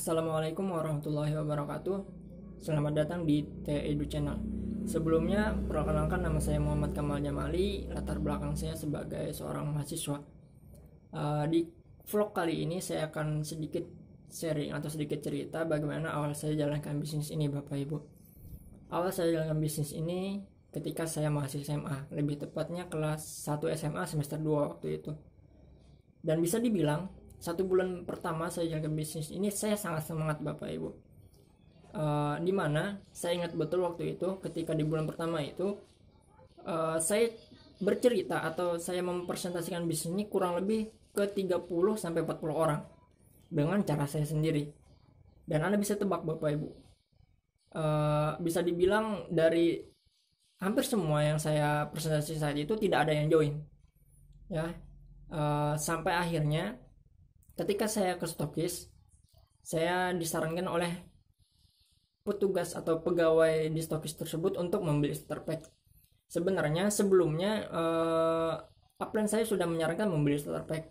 Assalamualaikum warahmatullahi wabarakatuh Selamat datang di e Edu Channel Sebelumnya, perkenalkan nama saya Muhammad Kamal Jamali Latar belakang saya sebagai seorang mahasiswa uh, Di vlog kali ini saya akan sedikit sharing atau sedikit cerita bagaimana awal saya jalankan bisnis ini Bapak Ibu Awal saya jalankan bisnis ini ketika saya masih SMA Lebih tepatnya kelas 1 SMA semester 2 waktu itu Dan bisa dibilang satu bulan pertama saya jaga bisnis ini saya sangat semangat bapak ibu uh, eh, dimana saya ingat betul waktu itu ketika di bulan pertama itu uh, saya bercerita atau saya mempresentasikan bisnis ini kurang lebih ke 30 sampai 40 orang dengan cara saya sendiri dan anda bisa tebak bapak ibu uh, bisa dibilang dari hampir semua yang saya presentasi saat itu tidak ada yang join ya uh, sampai akhirnya ketika saya ke stokis saya disarankan oleh petugas atau pegawai di stokis tersebut untuk membeli starter pack sebenarnya sebelumnya eh, upline saya sudah menyarankan membeli starter pack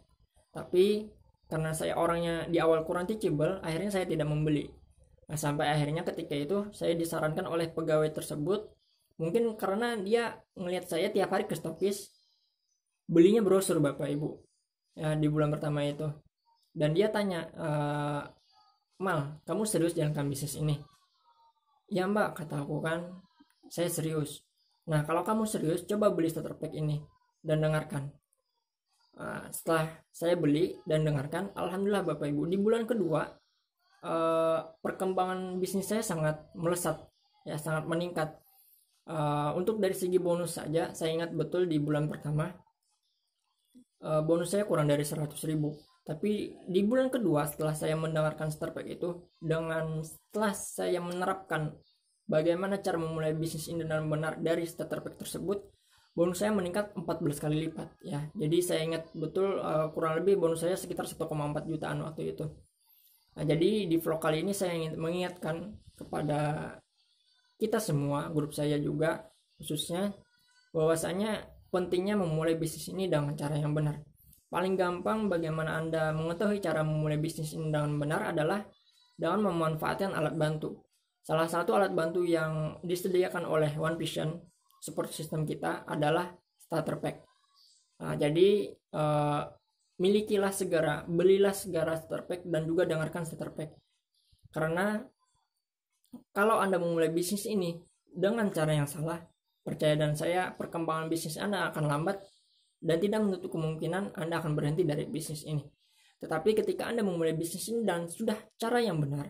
tapi karena saya orangnya di awal kurang teachable akhirnya saya tidak membeli nah, sampai akhirnya ketika itu saya disarankan oleh pegawai tersebut mungkin karena dia melihat saya tiap hari ke stokis belinya brosur bapak ibu ya, di bulan pertama itu dan dia tanya e, mal kamu serius jalankan bisnis ini ya mbak kata aku kan saya serius nah kalau kamu serius coba beli starter pack ini dan dengarkan uh, setelah saya beli dan dengarkan alhamdulillah bapak ibu di bulan kedua uh, perkembangan bisnis saya sangat melesat ya sangat meningkat uh, untuk dari segi bonus saja saya ingat betul di bulan pertama uh, bonus saya kurang dari 100 ribu tapi di bulan kedua setelah saya mendengarkan pack itu, dengan setelah saya menerapkan bagaimana cara memulai bisnis ini dengan benar dari pack tersebut, bonus saya meningkat 14 kali lipat ya. Jadi saya ingat betul uh, kurang lebih bonus saya sekitar 1,4 jutaan waktu itu. Nah, jadi di vlog kali ini saya ingin mengingatkan kepada kita semua, grup saya juga khususnya bahwasanya pentingnya memulai bisnis ini dengan cara yang benar Paling gampang bagaimana Anda mengetahui cara memulai bisnis ini dengan benar adalah dengan memanfaatkan alat bantu. Salah satu alat bantu yang disediakan oleh One Vision support system kita adalah starter pack. Nah, jadi uh, milikilah segera, belilah segera starter pack dan juga dengarkan starter pack. Karena kalau Anda memulai bisnis ini dengan cara yang salah, percaya dan saya perkembangan bisnis Anda akan lambat dan tidak menutup kemungkinan Anda akan berhenti dari bisnis ini. Tetapi ketika Anda memulai bisnis ini dan sudah cara yang benar,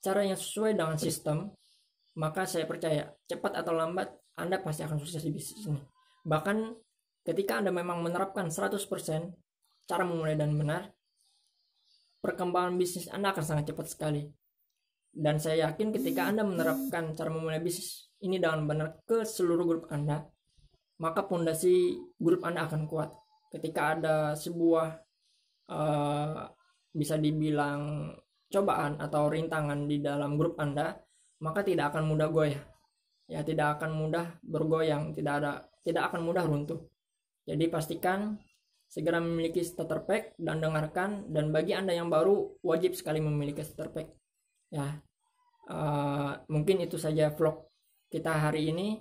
cara yang sesuai dengan sistem, maka saya percaya cepat atau lambat Anda pasti akan sukses di bisnis ini. Bahkan ketika Anda memang menerapkan 100% cara memulai dan benar, perkembangan bisnis Anda akan sangat cepat sekali. Dan saya yakin ketika Anda menerapkan cara memulai bisnis ini dengan benar ke seluruh grup Anda, maka pondasi grup Anda akan kuat. Ketika ada sebuah uh, bisa dibilang cobaan atau rintangan di dalam grup Anda, maka tidak akan mudah goyah. Ya, tidak akan mudah bergoyang, tidak ada tidak akan mudah runtuh. Jadi pastikan segera memiliki starter pack dan dengarkan dan bagi Anda yang baru wajib sekali memiliki starter pack. Ya. Uh, mungkin itu saja vlog kita hari ini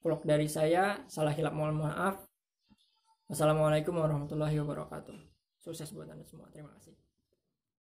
Vlog dari saya, salah hilap mohon maaf. Wassalamualaikum warahmatullahi wabarakatuh. Sukses buat Anda semua. Terima kasih.